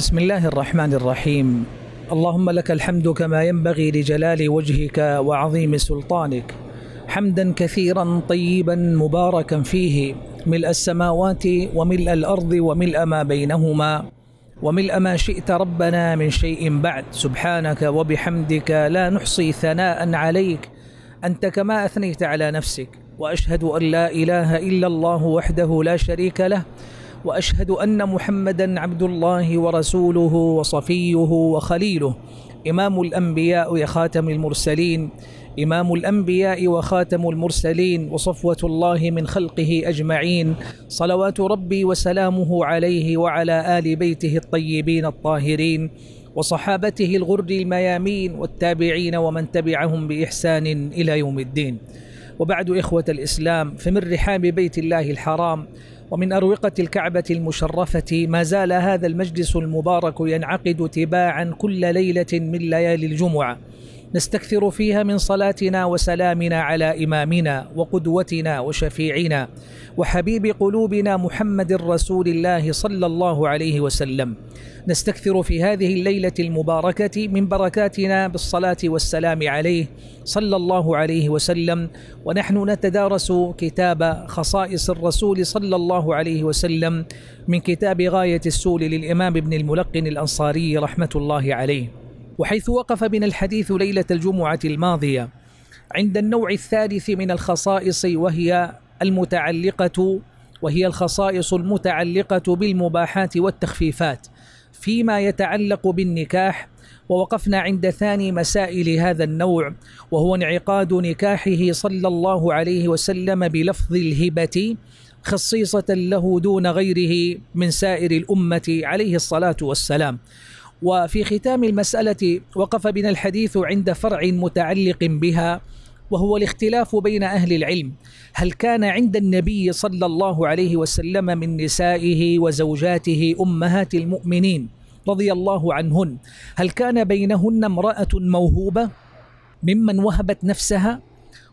بسم الله الرحمن الرحيم اللهم لك الحمد كما ينبغي لجلال وجهك وعظيم سلطانك حمدا كثيرا طيبا مباركا فيه ملء السماوات وملء الارض وملء ما بينهما وملء ما شئت ربنا من شيء بعد سبحانك وبحمدك لا نحصي ثناء عليك انت كما اثنيت على نفسك واشهد ان لا اله الا الله وحده لا شريك له واشهد ان محمدا عبد الله ورسوله وصفيه وخليله امام الانبياء وخاتم المرسلين إمام الأنبياء وخاتم المرسلين وصفوة الله من خلقه أجمعين صلوات ربي وسلامه عليه وعلى آل بيته الطيبين الطاهرين وصحابته الغر الميامين والتابعين ومن تبعهم بإحسان إلى يوم الدين وبعد إخوة الإسلام فمن رحاب بيت الله الحرام ومن أروقة الكعبة المشرفة ما زال هذا المجلس المبارك ينعقد تباعا كل ليلة من ليالي الجمعة نستكثر فيها من صلاتنا وسلامنا على إمامنا وقدوتنا وشفيعنا وحبيب قلوبنا محمد رسول الله صلى الله عليه وسلم نستكثر في هذه الليلة المباركة من بركاتنا بالصلاة والسلام عليه صلى الله عليه وسلم ونحن نتدارس كتاب خصائص الرسول صلى الله عليه وسلم من كتاب غاية السول للإمام ابن الملقن الأنصاري رحمة الله عليه وحيث وقف بنا الحديث ليلة الجمعة الماضية عند النوع الثالث من الخصائص وهي المتعلقة وهي الخصائص المتعلقة بالمباحات والتخفيفات فيما يتعلق بالنكاح ووقفنا عند ثاني مسائل هذا النوع وهو انعقاد نكاحه صلى الله عليه وسلم بلفظ الهبة خصيصة له دون غيره من سائر الأمة عليه الصلاة والسلام وفي ختام المسألة وقف بنا الحديث عند فرع متعلق بها وهو الاختلاف بين أهل العلم هل كان عند النبي صلى الله عليه وسلم من نسائه وزوجاته أمهات المؤمنين رضي الله عنهن هل كان بينهن امرأة موهوبة ممن وهبت نفسها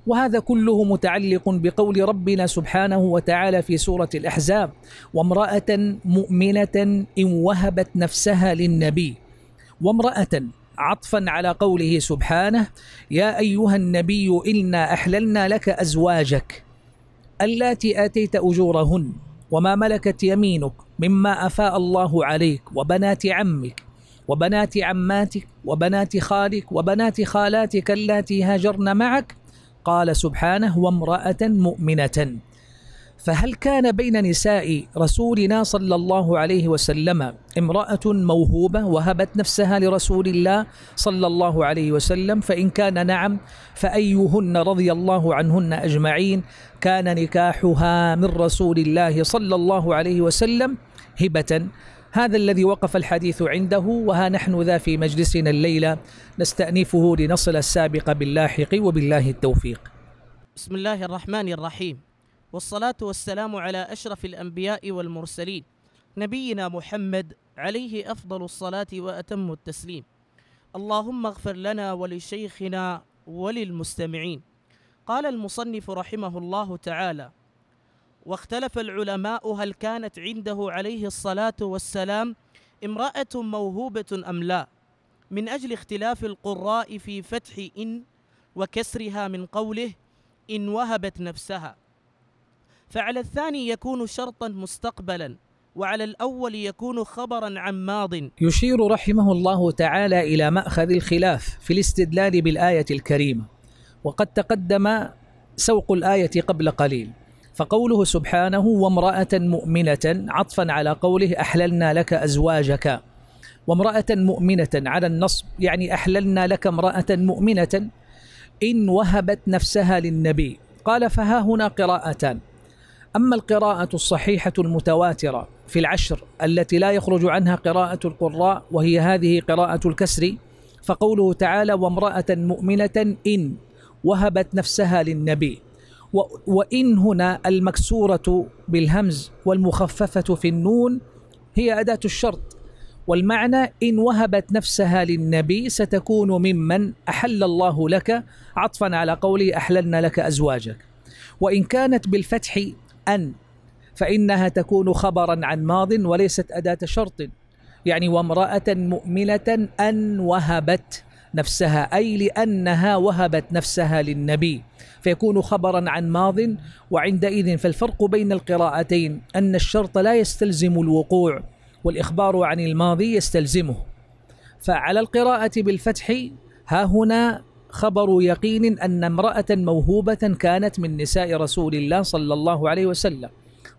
وهذا كله متعلق بقول ربنا سبحانه وتعالى في سورة الأحزاب وامرأة مؤمنة إن وهبت نفسها للنبي وامرأة عطفا على قوله سبحانه يا أيها النبي إنا أحللنا لك أزواجك اللاتي آتيت أجورهن وما ملكت يمينك مما أفاء الله عليك وبنات عمك وبنات عماتك وبنات خالك وبنات خالاتك اللاتي هاجرن معك قال سبحانه وامرأة مؤمنة فهل كان بين نساء رسولنا صلى الله عليه وسلم امرأة موهوبة وهبت نفسها لرسول الله صلى الله عليه وسلم فإن كان نعم فأيهن رضي الله عنهن أجمعين كان نكاحها من رسول الله صلى الله عليه وسلم هبة هذا الذي وقف الحديث عنده وها نحن ذا في مجلسنا الليلة نستأنفه لنصل السابق باللاحق وبالله التوفيق بسم الله الرحمن الرحيم والصلاة والسلام على أشرف الأنبياء والمرسلين نبينا محمد عليه أفضل الصلاة وأتم التسليم اللهم اغفر لنا ولشيخنا وللمستمعين قال المصنف رحمه الله تعالى واختلف العلماء هل كانت عنده عليه الصلاة والسلام امرأة موهوبة أم لا من أجل اختلاف القراء في فتح إن وكسرها من قوله إن وهبت نفسها فعلى الثاني يكون شرطا مستقبلا وعلى الأول يكون خبرا عن ماض يشير رحمه الله تعالى إلى مأخذ الخلاف في الاستدلال بالآية الكريمة وقد تقدم سوق الآية قبل قليل فقوله سبحانه وامرأة مؤمنة عطفا على قوله أحللنا لك أزواجك وامرأة مؤمنة على النصب يعني أحللنا لك امرأة مؤمنة إن وهبت نفسها للنبي قال فها هنا قراءتان أما القراءة الصحيحة المتواترة في العشر التي لا يخرج عنها قراءة القراء وهي هذه قراءة الكسر فقوله تعالى وامرأة مؤمنة إن وهبت نفسها للنبي وإن هنا المكسورة بالهمز والمخففة في النون هي أداة الشرط والمعنى إن وهبت نفسها للنبي ستكون ممن أحل الله لك عطفا على قوله أحللنا لك أزواجك وإن كانت بالفتح أن فإنها تكون خبرا عن ماض وليست أداة شرط يعني وامرأة مؤمنة أن وهبت نفسها أي لأنها وهبت نفسها للنبي فيكون خبرا عن ماض وعندئذ فالفرق بين القراءتين أن الشرط لا يستلزم الوقوع والإخبار عن الماضي يستلزمه فعلى القراءة بالفتح ها هنا خبر يقين أن امرأة موهوبة كانت من نساء رسول الله صلى الله عليه وسلم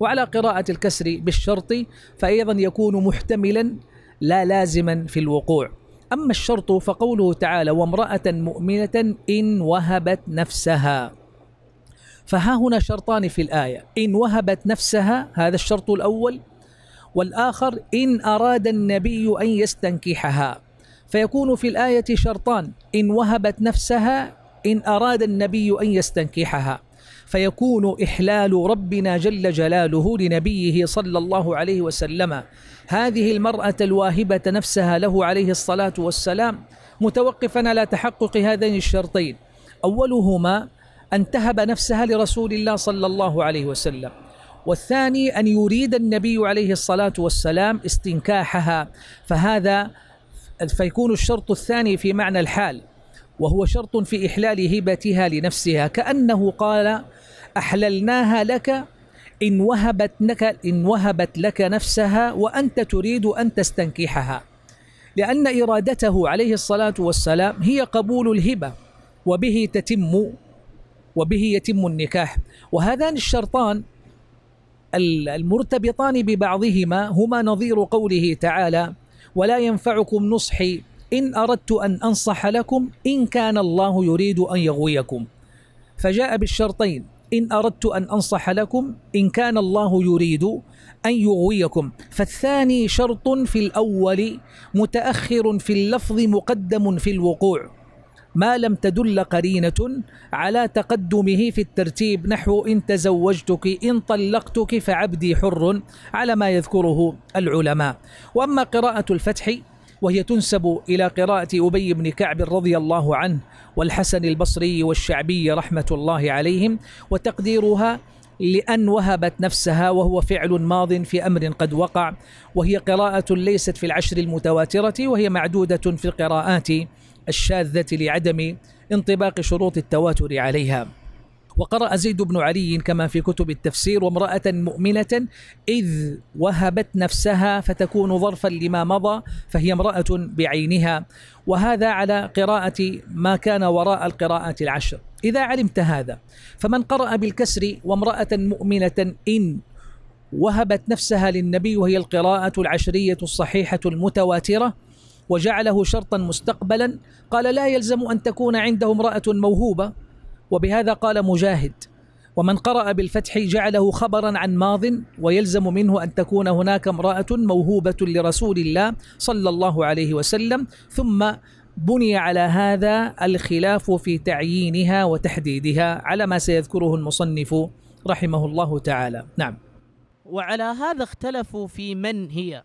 وعلى قراءة الكسر بالشرط فأيضا يكون محتملا لا لازما في الوقوع أما الشرط فقوله تعالى وامرأة مؤمنة إن وهبت نفسها فها هنا شرطان في الآية إن وهبت نفسها هذا الشرط الأول والآخر إن أراد النبي أن يستنكحها فيكون في الآية شرطان إن وهبت نفسها إن أراد النبي أن يستنكحها فيكون إحلال ربنا جل جلاله لنبيه صلى الله عليه وسلم هذه المرأة الواهبة نفسها له عليه الصلاة والسلام متوقفا على تحقق هذين الشرطين أولهما أن تهب نفسها لرسول الله صلى الله عليه وسلم والثاني أن يريد النبي عليه الصلاة والسلام استنكاحها فهذا فيكون الشرط الثاني في معنى الحال وهو شرط في إحلال هبتها لنفسها كأنه قال أحللناها لك إن وهبت لك إن وهبت لك نفسها وأنت تريد أن تستنكحها لأن إرادته عليه الصلاة والسلام هي قبول الهبة وبه تتم وبه يتم النكاح وهذان الشرطان المرتبطان ببعضهما هما نظير قوله تعالى ولا ينفعكم نصحي إن أردت أن أنصح لكم إن كان الله يريد أن يغويكم فجاء بالشرطين إن أردت أن أنصح لكم إن كان الله يريد أن يغويكم فالثاني شرط في الأول متأخر في اللفظ مقدم في الوقوع ما لم تدل قرينة على تقدمه في الترتيب نحو إن تزوجتك إن طلقتك فعبدي حر على ما يذكره العلماء وأما قراءة الفتح وهي تنسب إلى قراءة أبي بن كعب رضي الله عنه والحسن البصري والشعبي رحمة الله عليهم وتقديرها لأن وهبت نفسها وهو فعل ماض في أمر قد وقع وهي قراءة ليست في العشر المتواترة وهي معدودة في القراءات الشاذة لعدم انطباق شروط التواتر عليها وقرأ زيد بن علي كما في كتب التفسير وامرأة مؤمنة إذ وهبت نفسها فتكون ظرفا لما مضى فهي امرأة بعينها وهذا على قراءة ما كان وراء القراءة العشر إذا علمت هذا فمن قرأ بالكسر وامرأة مؤمنة إن وهبت نفسها للنبي وهي القراءة العشرية الصحيحة المتواترة وجعله شرطا مستقبلا قال لا يلزم أن تكون عنده امرأة موهوبة وبهذا قال مجاهد ومن قرأ بالفتح جعله خبرا عن ماض ويلزم منه أن تكون هناك امرأة موهوبة لرسول الله صلى الله عليه وسلم ثم بني على هذا الخلاف في تعيينها وتحديدها على ما سيذكره المصنف رحمه الله تعالى نعم وعلى هذا اختلفوا في من هي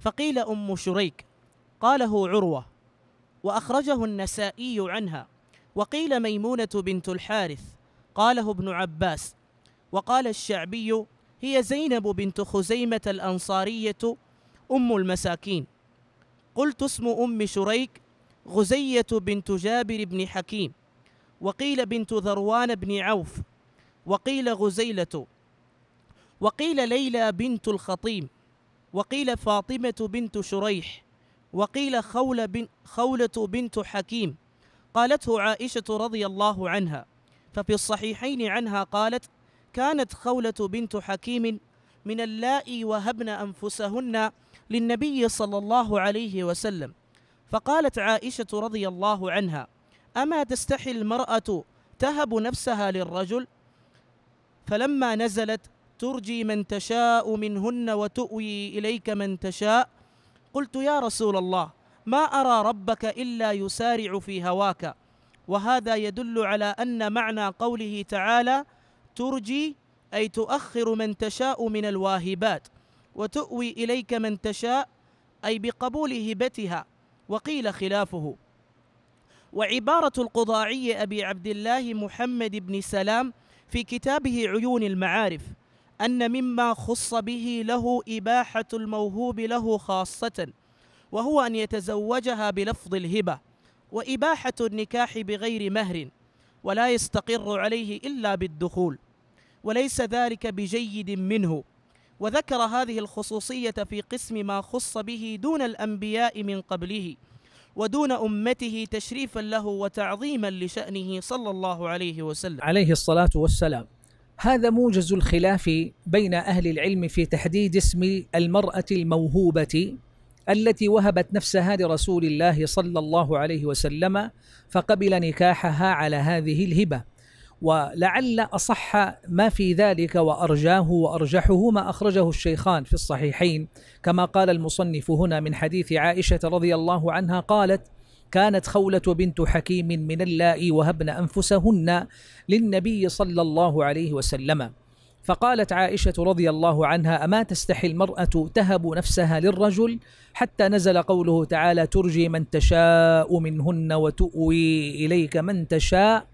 فقيل أم شريك قاله عروة وأخرجه النسائي عنها وقيل ميمونة بنت الحارث قاله ابن عباس وقال الشعبي هي زينب بنت خزيمة الأنصارية أم المساكين قلت اسم أم شريك غزية بنت جابر بن حكيم وقيل بنت ذروان بن عوف وقيل غزيلة وقيل ليلى بنت الخطيم وقيل فاطمة بنت شريح وقيل خولة, بنت حكيم قالته عائشة رضي الله عنها ففي الصحيحين عنها قالت كانت خولة بنت حكيم من اللائي وهبن أنفسهن للنبي صلى الله عليه وسلم فقالت عائشة رضي الله عنها أما تستحي المرأة تهب نفسها للرجل فلما نزلت ترجي من تشاء منهن وتؤوي إليك من تشاء قلت يا رسول الله ما أرى ربك إلا يسارع في هواك وهذا يدل على أن معنى قوله تعالى ترجي أي تؤخر من تشاء من الواهبات وتؤوي إليك من تشاء أي بقبول هبتها وقيل خلافه وعبارة القضاعي أبي عبد الله محمد بن سلام في كتابه عيون المعارف أن مما خص به له إباحة الموهوب له خاصةً وهو أن يتزوجها بلفظ الهبة وإباحة النكاح بغير مهر ولا يستقر عليه إلا بالدخول وليس ذلك بجيد منه وذكر هذه الخصوصية في قسم ما خص به دون الأنبياء من قبله ودون أمته تشريفا له وتعظيما لشأنه صلى الله عليه وسلم عليه الصلاة والسلام هذا موجز الخلاف بين أهل العلم في تحديد اسم المرأة الموهوبة التي وهبت نفسها لرسول الله صلى الله عليه وسلم فقبل نكاحها على هذه الهبه ولعل اصح ما في ذلك وارجاه وارجحه ما اخرجه الشيخان في الصحيحين كما قال المصنف هنا من حديث عائشه رضي الله عنها قالت كانت خولة بنت حكيم من اللائي وهبن أنفسهن للنبي صلى الله عليه وسلم فقالت عائشة رضي الله عنها أما تستحي المرأة تهب نفسها للرجل حتى نزل قوله تعالى ترجي من تشاء منهن وتؤوي إليك من تشاء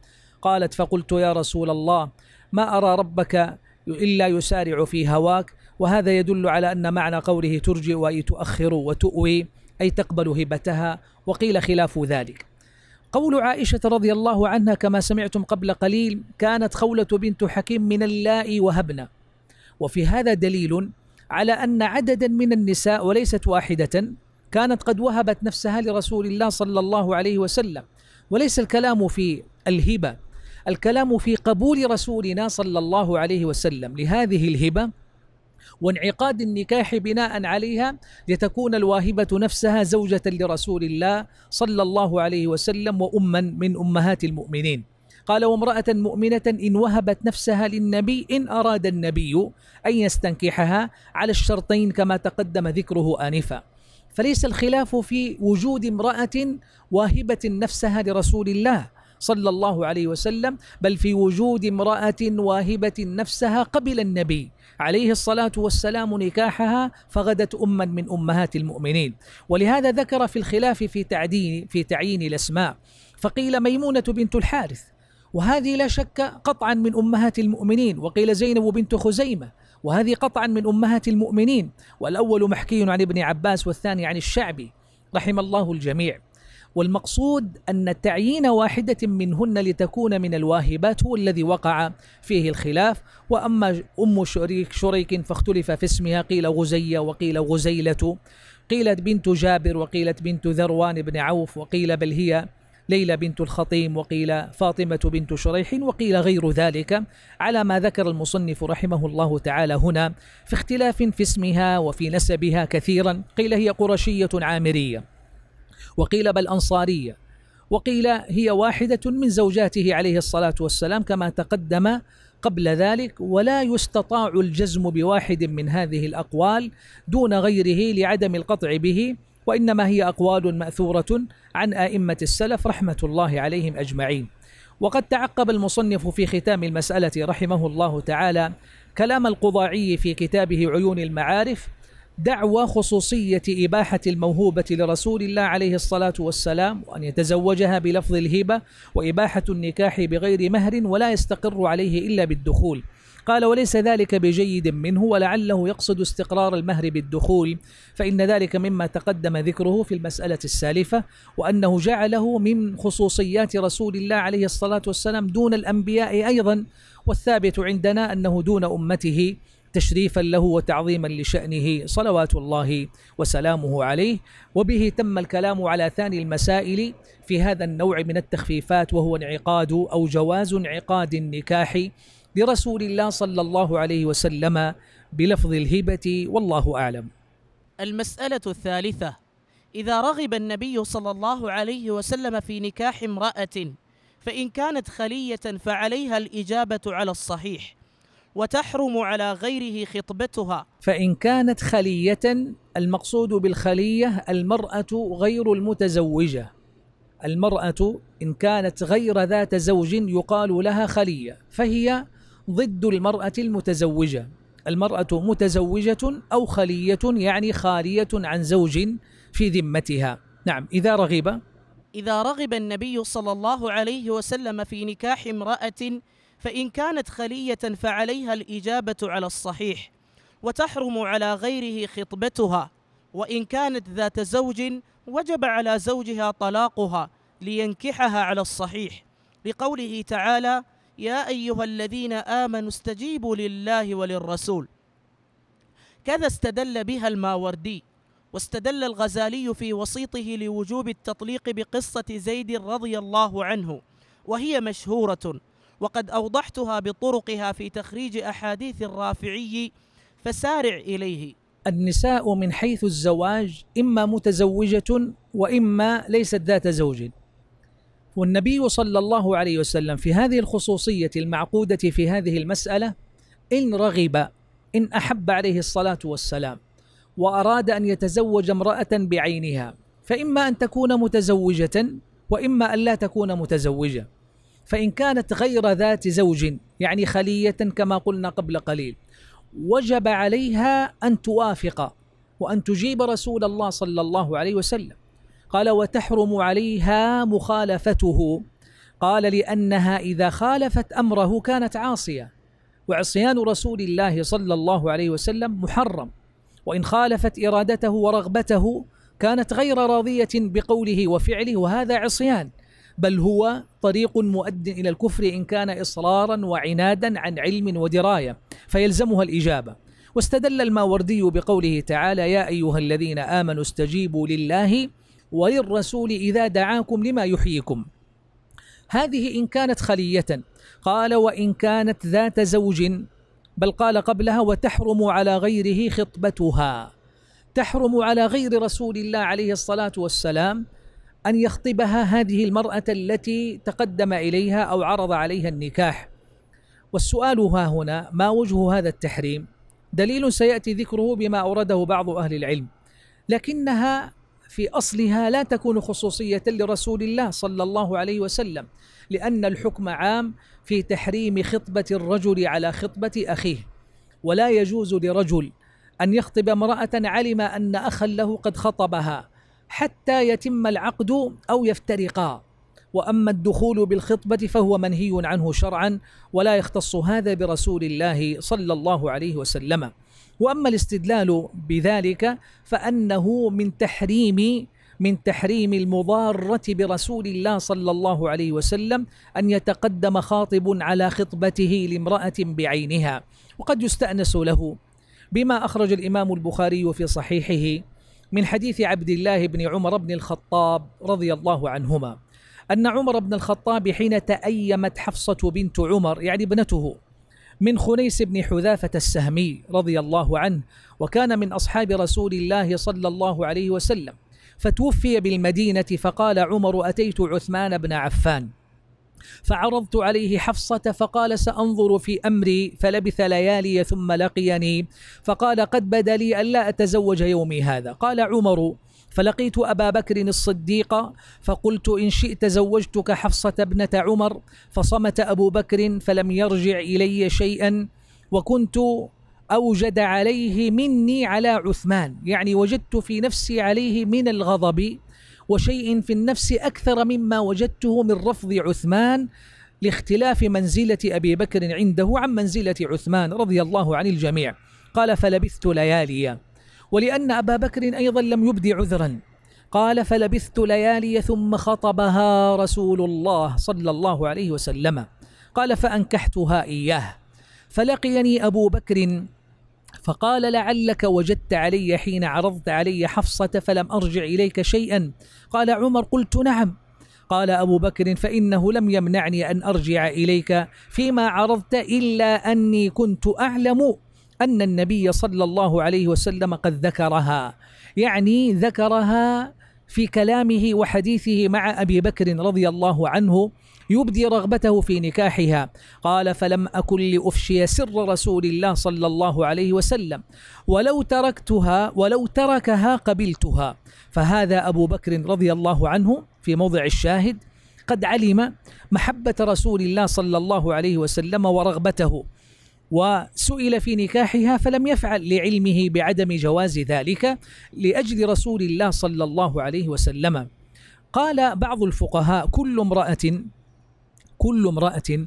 قالت فقلت يا رسول الله ما أرى ربك إلا يسارع في هواك وهذا يدل على أن معنى قوله ترجي وتؤخر وتؤوي أي تقبل هبتها وقيل خلاف ذلك قول عائشة رضي الله عنها كما سمعتم قبل قليل كانت خولة بنت حكيم من اللائي وهبنا وفي هذا دليل على أن عددا من النساء وليست واحدة كانت قد وهبت نفسها لرسول الله صلى الله عليه وسلم وليس الكلام في الهبة الكلام في قبول رسولنا صلى الله عليه وسلم لهذه الهبة وانعقاد النكاح بناء عليها لتكون الواهبة نفسها زوجة لرسول الله صلى الله عليه وسلم وأما من أمهات المؤمنين قال وامرأة مؤمنة إن وهبت نفسها للنبي إن أراد النبي أن يستنكحها على الشرطين كما تقدم ذكره آنفا فليس الخلاف في وجود امرأة واهبة نفسها لرسول الله صلى الله عليه وسلم بل في وجود امرأة واهبة نفسها قبل النبي عليه الصلاة والسلام نكاحها فغدت أما من أمهات المؤمنين ولهذا ذكر في الخلاف في تعدين في تعيين الأسماء فقيل ميمونة بنت الحارث وهذه لا شك قطعا من أمهات المؤمنين وقيل زينب بنت خزيمة وهذه قطعا من أمهات المؤمنين والأول محكي عن ابن عباس والثاني عن الشعبي رحم الله الجميع والمقصود أن تعيين واحدة منهن لتكون من الواهبات هو الذي وقع فيه الخلاف وأما أم شريك, شريك فاختلف في اسمها قيل غزية وقيل غزيلة قيلت بنت جابر وقيلت بنت ذروان بن عوف وقيل بل هي ليلى بنت الخطيم وقيل فاطمة بنت شريح وقيل غير ذلك على ما ذكر المصنف رحمه الله تعالى هنا في اختلاف في اسمها وفي نسبها كثيرا قيل هي قرشية عامرية وقيل بل أنصارية وقيل هي واحدة من زوجاته عليه الصلاة والسلام كما تقدم قبل ذلك ولا يستطاع الجزم بواحد من هذه الأقوال دون غيره لعدم القطع به وإنما هي أقوال مأثورة عن آئمة السلف رحمة الله عليهم أجمعين وقد تعقب المصنف في ختام المسألة رحمه الله تعالى كلام القضاعي في كتابه عيون المعارف دعوى خصوصية إباحة الموهوبة لرسول الله عليه الصلاة والسلام وأن يتزوجها بلفظ الهبة وإباحة النكاح بغير مهر ولا يستقر عليه إلا بالدخول قال وليس ذلك بجيد منه ولعله يقصد استقرار المهر بالدخول فإن ذلك مما تقدم ذكره في المسألة السالفة وأنه جعله من خصوصيات رسول الله عليه الصلاة والسلام دون الأنبياء أيضا والثابت عندنا أنه دون أمته تشريفا له وتعظيما لشأنه صلوات الله وسلامه عليه وبه تم الكلام على ثاني المسائل في هذا النوع من التخفيفات وهو انعقاد أو جواز انعقاد النكاح لرسول الله صلى الله عليه وسلم بلفظ الهبة والله أعلم المسألة الثالثة إذا رغب النبي صلى الله عليه وسلم في نكاح امرأة فإن كانت خلية فعليها الإجابة على الصحيح وتحرم على غيره خطبتها فإن كانت خلية المقصود بالخلية المرأة غير المتزوجة المرأة إن كانت غير ذات زوج يقال لها خلية فهي ضد المرأة المتزوجة المرأة متزوجة أو خلية يعني خالية عن زوج في ذمتها نعم إذا رغب إذا رغب النبي صلى الله عليه وسلم في نكاح امرأة فإن كانت خلية فعليها الإجابة على الصحيح وتحرم على غيره خطبتها وإن كانت ذات زوج وجب على زوجها طلاقها لينكحها على الصحيح لقوله تعالى يا أيها الذين آمنوا استجيبوا لله وللرسول كذا استدل بها الماوردي واستدل الغزالي في وسيطه لوجوب التطليق بقصة زيد رضي الله عنه وهي مشهورة وقد أوضحتها بطرقها في تخريج أحاديث الرافعي فسارع إليه النساء من حيث الزواج إما متزوجة وإما ليست ذات زوج والنبي صلى الله عليه وسلم في هذه الخصوصية المعقودة في هذه المسألة إن رغب إن أحب عليه الصلاة والسلام وأراد أن يتزوج امرأة بعينها فإما أن تكون متزوجة وإما أن لا تكون متزوجة فإن كانت غير ذات زوج يعني خلية كما قلنا قبل قليل وجب عليها أن توافق وأن تجيب رسول الله صلى الله عليه وسلم قال وتحرم عليها مخالفته قال لأنها إذا خالفت أمره كانت عاصية وعصيان رسول الله صلى الله عليه وسلم محرم وإن خالفت إرادته ورغبته كانت غير راضية بقوله وفعله وهذا عصيان بل هو طريق مؤد الى الكفر ان كان اصرارا وعنادا عن علم ودرايه فيلزمها الاجابه واستدل الماوردي بقوله تعالى يا ايها الذين امنوا استجيبوا لله وللرسول اذا دعاكم لما يحييكم هذه ان كانت خليه قال وان كانت ذات زوج بل قال قبلها وتحرم على غيره خطبتها تحرم على غير رسول الله عليه الصلاه والسلام ان يخطبها هذه المراه التي تقدم اليها او عرض عليها النكاح والسؤال ها هنا ما وجه هذا التحريم دليل سياتي ذكره بما اورده بعض اهل العلم لكنها في اصلها لا تكون خصوصيه لرسول الله صلى الله عليه وسلم لان الحكم عام في تحريم خطبه الرجل على خطبه اخيه ولا يجوز لرجل ان يخطب امراه علم ان اخا له قد خطبها حتى يتم العقد أو يفترقا واما الدخول بالخطبه فهو منهي عنه شرعا ولا يختص هذا برسول الله صلى الله عليه وسلم واما الاستدلال بذلك فانه من تحريم من تحريم المضاره برسول الله صلى الله عليه وسلم ان يتقدم خاطب على خطبته لامراه بعينها وقد يستانس له بما اخرج الامام البخاري في صحيحه من حديث عبد الله بن عمر بن الخطاب رضي الله عنهما أن عمر بن الخطاب حين تأيمت حفصة بنت عمر يعني ابنته من خنيس بن حذافة السهمي رضي الله عنه وكان من أصحاب رسول الله صلى الله عليه وسلم فتوفي بالمدينة فقال عمر أتيت عثمان بن عفان فعرضت عليه حفصة فقال سأنظر في أمري فلبث ليالي ثم لقيني فقال قد بدا لي ألا أتزوج يومي هذا قال عمر فلقيت أبا بكر الصديق فقلت إن شئت زوجتك حفصة ابنة عمر فصمت أبو بكر فلم يرجع إلي شيئا وكنت أوجد عليه مني على عثمان يعني وجدت في نفسي عليه من الغضب وشيء في النفس أكثر مما وجدته من رفض عثمان لاختلاف منزلة أبي بكر عنده عن منزلة عثمان رضي الله عن الجميع قال فلبثت لياليا ولأن أبا بكر أيضا لم يبدي عذرا قال فلبثت ليالي ثم خطبها رسول الله صلى الله عليه وسلم قال فأنكحتها إياه فلقيني أبو بكر فقال لعلك وجدت علي حين عرضت علي حفصة فلم أرجع إليك شيئا قال عمر قلت نعم قال أبو بكر فإنه لم يمنعني أن أرجع إليك فيما عرضت إلا أني كنت أعلم أن النبي صلى الله عليه وسلم قد ذكرها يعني ذكرها في كلامه وحديثه مع أبي بكر رضي الله عنه يبدي رغبته في نكاحها قال فلم أكن لأفشي سر رسول الله صلى الله عليه وسلم ولو تركتها ولو تركها قبلتها فهذا أبو بكر رضي الله عنه في موضع الشاهد قد علم محبة رسول الله صلى الله عليه وسلم ورغبته وسئل في نكاحها فلم يفعل لعلمه بعدم جواز ذلك لاجل رسول الله صلى الله عليه وسلم قال بعض الفقهاء كل امراه كل امرأة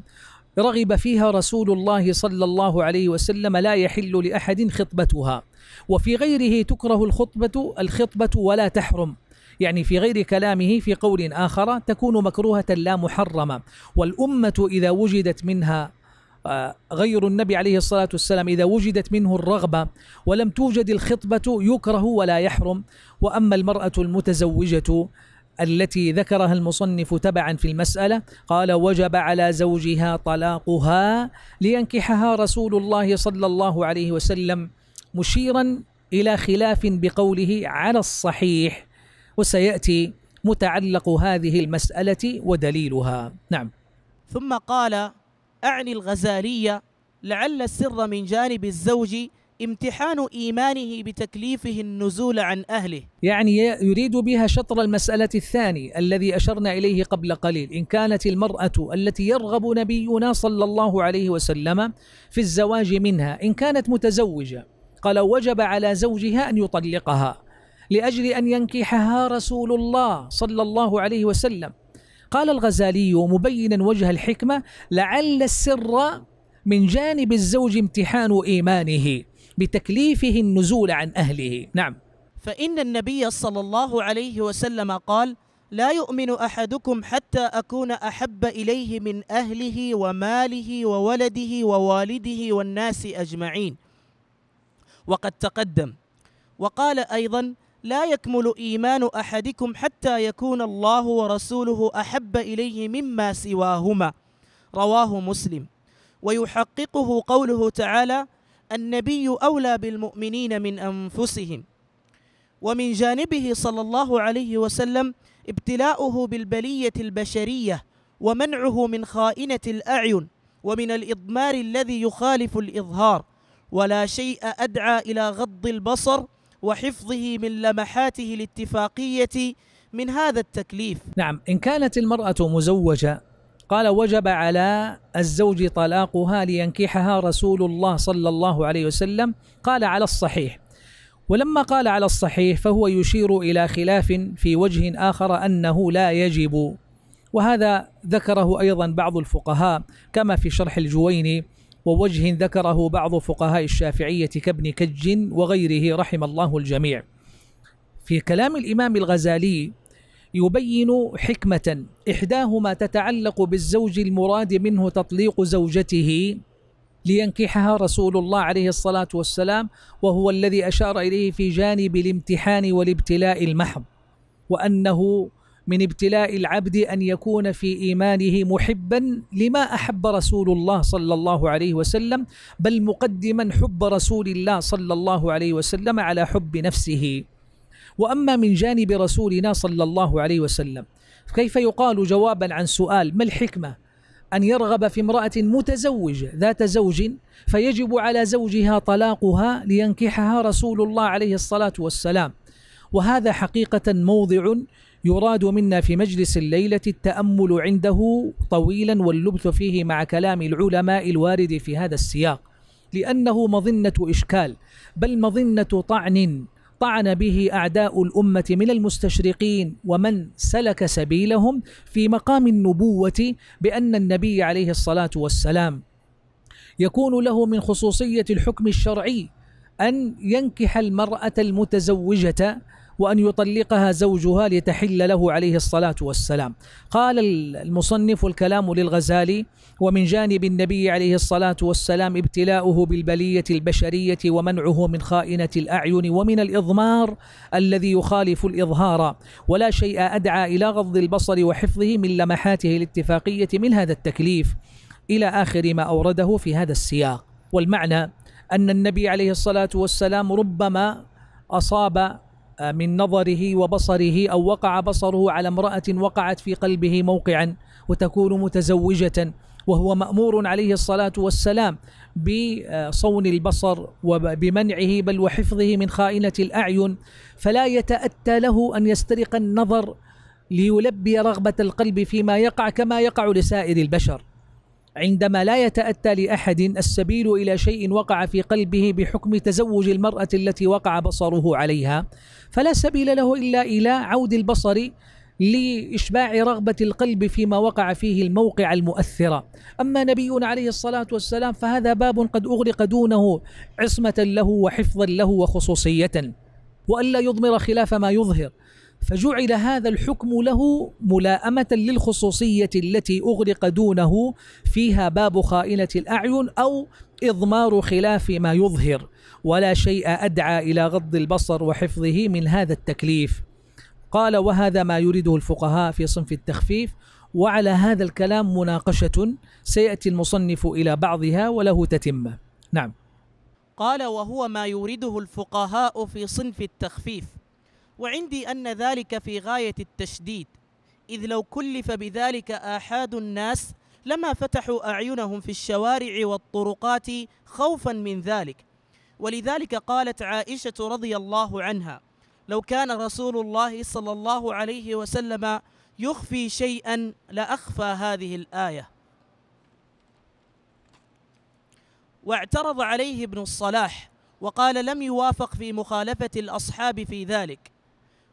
رغب فيها رسول الله صلى الله عليه وسلم لا يحل لأحد خطبتها وفي غيره تكره الخطبة الخطبة ولا تحرم يعني في غير كلامه في قول آخر تكون مكروهة لا محرمة والأمة إذا وجدت منها آه، غير النبي عليه الصلاة والسلام إذا وجدت منه الرغبة ولم توجد الخطبة يكره ولا يحرم وأما المرأة المتزوجة التي ذكرها المصنف تبعا في المسألة قال وجب على زوجها طلاقها لينكحها رسول الله صلى الله عليه وسلم مشيرا إلى خلاف بقوله على الصحيح وسيأتي متعلق هذه المسألة ودليلها نعم ثم قال أعني الغزالية لعل السر من جانب الزوج امتحان إيمانه بتكليفه النزول عن أهله يعني يريد بها شطر المسألة الثاني الذي أشرنا إليه قبل قليل إن كانت المرأة التي يرغب نبينا صلى الله عليه وسلم في الزواج منها إن كانت متزوجة قال وجب على زوجها أن يطلقها لأجل أن ينكحها رسول الله صلى الله عليه وسلم قال الغزالي مبينا وجه الحكمة لعل السر من جانب الزوج امتحان إيمانه بتكليفه النزول عن أهله نعم فإن النبي صلى الله عليه وسلم قال لا يؤمن أحدكم حتى أكون أحب إليه من أهله وماله وولده ووالده والناس أجمعين وقد تقدم وقال أيضا لا يكمل إيمان أحدكم حتى يكون الله ورسوله أحب إليه مما سواهما رواه مسلم ويحققه قوله تعالى النبي أولى بالمؤمنين من أنفسهم ومن جانبه صلى الله عليه وسلم ابتلاؤه بالبلية البشرية ومنعه من خائنة الأعين ومن الإضمار الذي يخالف الإظهار ولا شيء أدعى إلى غض البصر وحفظه من لمحاته الاتفاقية من هذا التكليف نعم إن كانت المرأة مزوجة قال وجب على الزوج طلاقها لينكحها رسول الله صلى الله عليه وسلم قال على الصحيح ولما قال على الصحيح فهو يشير الى خلاف في وجه اخر انه لا يجب وهذا ذكره ايضا بعض الفقهاء كما في شرح الجويني ووجه ذكره بعض فقهاء الشافعيه كابن كج وغيره رحم الله الجميع في كلام الامام الغزالي يبين حكمة إحداهما تتعلق بالزوج المراد منه تطليق زوجته لينكحها رسول الله عليه الصلاة والسلام وهو الذي أشار إليه في جانب الامتحان والابتلاء المحض وأنه من ابتلاء العبد أن يكون في إيمانه محبا لما أحب رسول الله صلى الله عليه وسلم بل مقدما حب رسول الله صلى الله عليه وسلم على حب نفسه واما من جانب رسولنا صلى الله عليه وسلم فكيف يقال جوابا عن سؤال ما الحكمه ان يرغب في امراه متزوجه ذات زوج فيجب على زوجها طلاقها لينكحها رسول الله عليه الصلاه والسلام وهذا حقيقه موضع يراد منا في مجلس الليلة التأمل عنده طويلا واللبث فيه مع كلام العلماء الوارد في هذا السياق لأنه مظنة إشكال بل مظنة طعن طعن به أعداء الأمة من المستشرقين ومن سلك سبيلهم في مقام النبوة بأن النبي عليه الصلاة والسلام يكون له من خصوصية الحكم الشرعي أن ينكح المرأة المتزوجة وأن يطلقها زوجها لتحل له عليه الصلاة والسلام قال المصنف الكلام للغزالي ومن جانب النبي عليه الصلاة والسلام ابتلاؤه بالبلية البشرية ومنعه من خائنة الأعين ومن الإضمار الذي يخالف الإظهار ولا شيء أدعى إلى غض البصر وحفظه من لمحاته الاتفاقية من هذا التكليف إلى آخر ما أورده في هذا السياق والمعنى أن النبي عليه الصلاة والسلام ربما أصاب من نظره وبصره أو وقع بصره على امرأة وقعت في قلبه موقعا وتكون متزوجة وهو مأمور عليه الصلاة والسلام بصون البصر وبمنعه بل وحفظه من خائنة الأعين فلا يتأتى له أن يسترق النظر ليلبي رغبة القلب فيما يقع كما يقع لسائر البشر عندما لا يتأتى لأحد السبيل إلى شيء وقع في قلبه بحكم تزوج المرأة التي وقع بصره عليها فلا سبيل له إلا إلى عود البصر لإشباع رغبة القلب فيما وقع فيه الموقع المؤثرة أما نبينا عليه الصلاة والسلام فهذا باب قد أغلق دونه عصمة له وحفظا له وخصوصية وألا يضمر خلاف ما يظهر فجعل هذا الحكم له ملاءمة للخصوصية التي أغلق دونه فيها باب خائنة الأعين أو إضمار خلاف ما يظهر ولا شيء أدعى إلى غض البصر وحفظه من هذا التكليف قال وهذا ما يريده الفقهاء في صنف التخفيف وعلى هذا الكلام مناقشة سيأتي المصنف إلى بعضها وله تتمة نعم قال وهو ما يورده الفقهاء في صنف التخفيف وعندي أن ذلك في غاية التشديد إذ لو كلف بذلك آحاد الناس لما فتحوا أعينهم في الشوارع والطرقات خوفا من ذلك ولذلك قالت عائشة رضي الله عنها لو كان رسول الله صلى الله عليه وسلم يخفي شيئا لأخفى هذه الآية واعترض عليه ابن الصلاح وقال لم يوافق في مخالفة الأصحاب في ذلك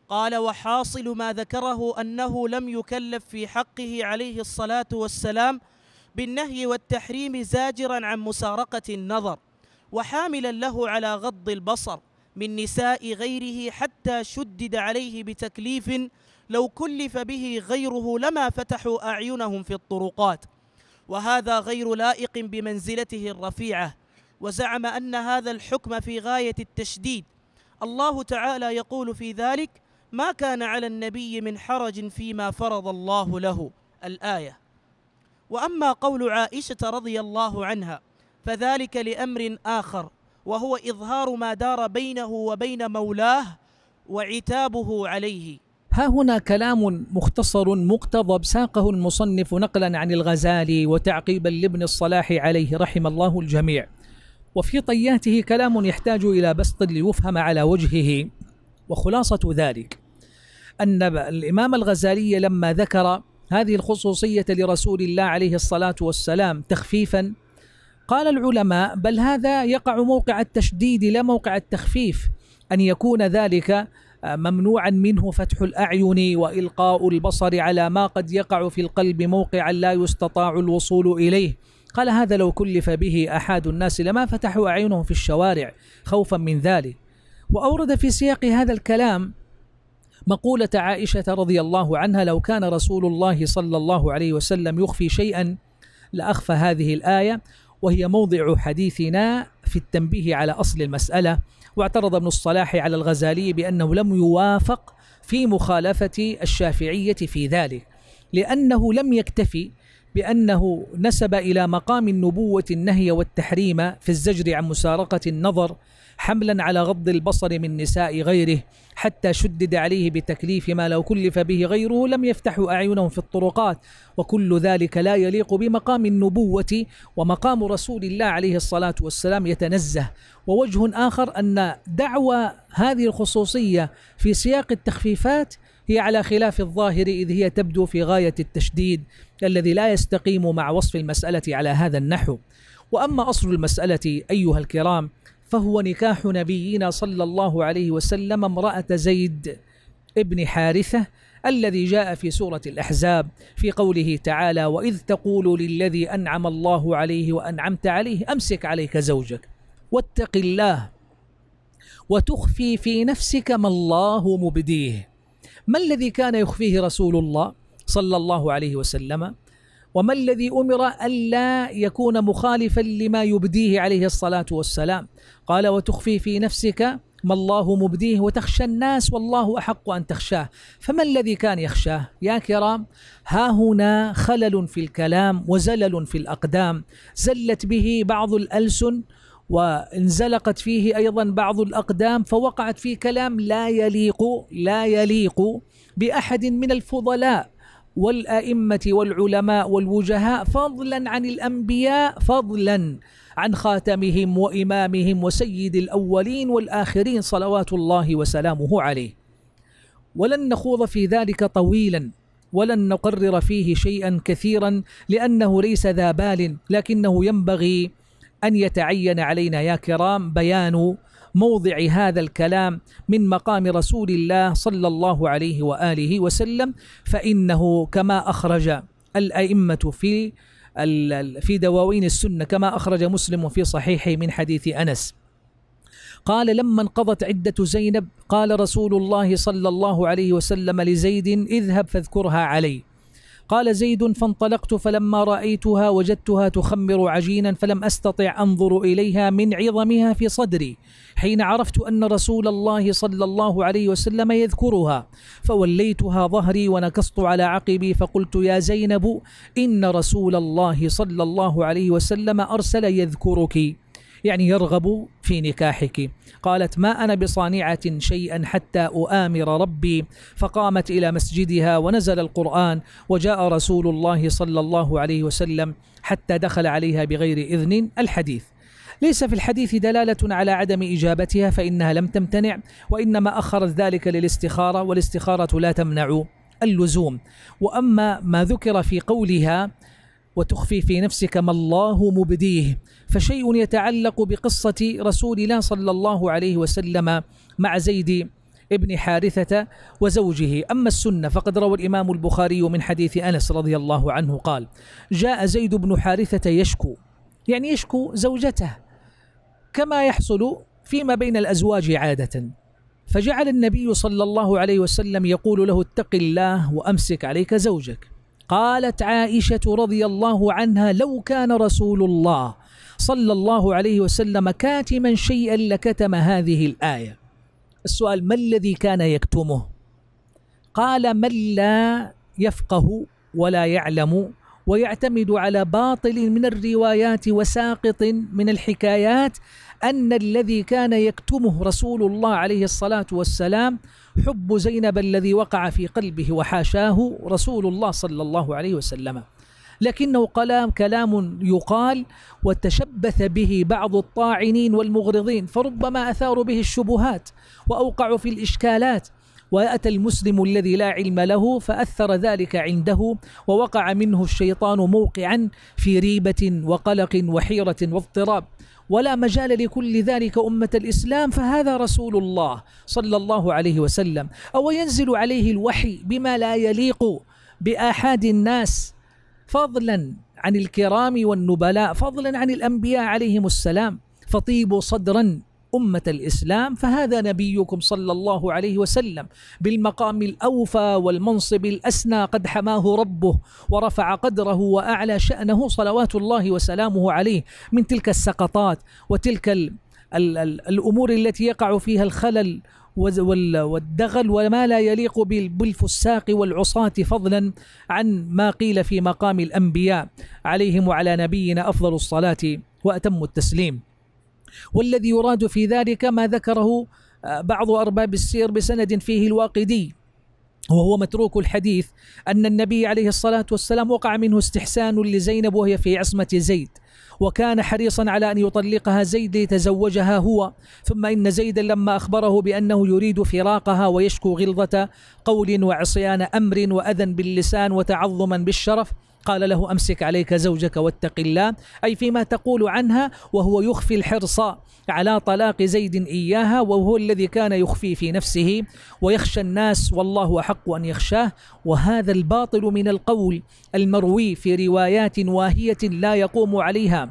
قال وحاصل ما ذكره أنه لم يكلف في حقه عليه الصلاة والسلام بالنهي والتحريم زاجرا عن مسارقة النظر وحاملا له على غض البصر من نساء غيره حتى شدد عليه بتكليف لو كلف به غيره لما فتحوا أعينهم في الطرقات وهذا غير لائق بمنزلته الرفيعة وزعم أن هذا الحكم في غاية التشديد الله تعالى يقول في ذلك ما كان على النبي من حرج فيما فرض الله له الآية وأما قول عائشة رضي الله عنها فذلك لأمر آخر وهو إظهار ما دار بينه وبين مولاه وعتابه عليه ها هنا كلام مختصر مقتضب ساقه المصنف نقلا عن الغزالي وتعقيبا لابن الصلاح عليه رحم الله الجميع وفي طياته كلام يحتاج إلى بسط ليفهم على وجهه وخلاصة ذلك أن الإمام الغزالي لما ذكر هذه الخصوصية لرسول الله عليه الصلاة والسلام تخفيفا قال العلماء بل هذا يقع موقع التشديد لا موقع التخفيف أن يكون ذلك ممنوعا منه فتح الأعين وإلقاء البصر على ما قد يقع في القلب موقعا لا يستطاع الوصول إليه قال هذا لو كلف به أحد الناس لما فتحوا أعينهم في الشوارع خوفا من ذلك وأورد في سياق هذا الكلام مقولة عائشة رضي الله عنها لو كان رسول الله صلى الله عليه وسلم يخفي شيئا لأخفى هذه الآية وهي موضع حديثنا في التنبيه على أصل المسألة واعترض ابن الصلاح على الغزالي بأنه لم يوافق في مخالفة الشافعية في ذلك لأنه لم يكتفي بأنه نسب إلى مقام النبوة النهي والتحريم في الزجر عن مسارقة النظر حملا على غض البصر من نساء غيره حتى شدد عليه بتكليف ما لو كلف به غيره لم يفتحوا أعينهم في الطرقات وكل ذلك لا يليق بمقام النبوة ومقام رسول الله عليه الصلاة والسلام يتنزه ووجه آخر أن دعوى هذه الخصوصية في سياق التخفيفات هي على خلاف الظاهر إذ هي تبدو في غاية التشديد الذي لا يستقيم مع وصف المسألة على هذا النحو وأما أصل المسألة أيها الكرام فهو نكاح نبينا صلى الله عليه وسلم امرأة زيد ابن حارثة الذي جاء في سورة الأحزاب في قوله تعالى وإذ تقول للذي أنعم الله عليه وأنعمت عليه أمسك عليك زوجك واتق الله وتخفي في نفسك ما الله مبديه ما الذي كان يخفيه رسول الله صلى الله عليه وسلم وما الذي امر الا يكون مخالفا لما يبديه عليه الصلاه والسلام قال وتخفي في نفسك ما الله مبديه وتخشى الناس والله احق ان تخشاه فما الذي كان يخشاه يا كرام ها هنا خلل في الكلام وزلل في الاقدام زلت به بعض الالسن وانزلقت فيه ايضا بعض الاقدام فوقعت في كلام لا يليق لا يليق باحد من الفضلاء والائمه والعلماء والوجهاء فضلا عن الانبياء فضلا عن خاتمهم وامامهم وسيد الاولين والاخرين صلوات الله وسلامه عليه ولن نخوض في ذلك طويلا ولن نقرر فيه شيئا كثيرا لانه ليس ذا بال لكنه ينبغي ان يتعين علينا يا كرام بيان موضع هذا الكلام من مقام رسول الله صلى الله عليه واله وسلم فانه كما اخرج الائمه في في دواوين السنه كما اخرج مسلم في صحيحه من حديث انس قال لما انقضت عدة زينب قال رسول الله صلى الله عليه وسلم لزيد اذهب فاذكرها علي قال زيد فانطلقت فلما رأيتها وجدتها تخمر عجينا فلم أستطع أنظر إليها من عظمها في صدري حين عرفت أن رسول الله صلى الله عليه وسلم يذكرها فوليتها ظهري ونكصت على عقبي فقلت يا زينب إن رسول الله صلى الله عليه وسلم أرسل يذكرك يعني يرغب في نكاحك قالت ما أنا بصانعة شيئا حتى أؤامر ربي فقامت إلى مسجدها ونزل القرآن وجاء رسول الله صلى الله عليه وسلم حتى دخل عليها بغير إذن الحديث ليس في الحديث دلالة على عدم إجابتها فإنها لم تمتنع وإنما أخرت ذلك للاستخارة والاستخارة لا تمنع اللزوم وأما ما ذكر في قولها وتخفي في نفسك ما الله مبديه فشيء يتعلق بقصة رسول الله صلى الله عليه وسلم مع زيد ابن حارثة وزوجه أما السنة فقد روى الإمام البخاري من حديث أنس رضي الله عنه قال جاء زيد بن حارثة يشكو يعني يشكو زوجته كما يحصل فيما بين الأزواج عادة فجعل النبي صلى الله عليه وسلم يقول له اتق الله وأمسك عليك زوجك قالت عائشة رضي الله عنها لو كان رسول الله صلى الله عليه وسلم كاتما شيئا لكتم هذه الآية السؤال ما الذي كان يكتمه قال من لا يفقه ولا يعلم ويعتمد على باطل من الروايات وساقط من الحكايات أن الذي كان يكتمه رسول الله عليه الصلاة والسلام حب زينب الذي وقع في قلبه وحاشاه رسول الله صلى الله عليه وسلم لكنه قلام كلام يقال وتشبث به بعض الطاعنين والمغرضين فربما اثاروا به الشبهات واوقعوا في الاشكالات واتى المسلم الذي لا علم له فاثر ذلك عنده ووقع منه الشيطان موقعا في ريبه وقلق وحيره واضطراب ولا مجال لكل ذلك أمة الإسلام فهذا رسول الله صلى الله عليه وسلم أو ينزل عليه الوحي بما لا يليق بآحاد الناس فضلا عن الكرام والنبلاء فضلا عن الأنبياء عليهم السلام فطيبوا صدرا أمة الإسلام فهذا نبيكم صلى الله عليه وسلم بالمقام الأوفى والمنصب الأسنى قد حماه ربه ورفع قدره وأعلى شأنه صلوات الله وسلامه عليه من تلك السقطات وتلك الـ الـ الـ الأمور التي يقع فيها الخلل والدغل وما لا يليق بالفساق والعصاة فضلا عن ما قيل في مقام الأنبياء عليهم وعلى نبينا أفضل الصلاة وأتم التسليم والذي يراد في ذلك ما ذكره آه، بعض أرباب السير بسند فيه الواقدي وهو متروك الحديث أن النبي عليه الصلاة والسلام وقع منه استحسان لزينب وهي في عصمة زيد وكان حريصا على أن يطلقها زيد ليتزوجها هو ثم إن زيدا لما أخبره بأنه يريد فراقها ويشكو غلظة قول وعصيان أمر وأذى باللسان وتعظما بالشرف قال له أمسك عليك زوجك واتق الله أي فيما تقول عنها وهو يخفي الحرص على طلاق زيد إياها وهو الذي كان يخفي في نفسه ويخشى الناس والله أحق أن يخشاه وهذا الباطل من القول المروي في روايات واهية لا يقوم عليها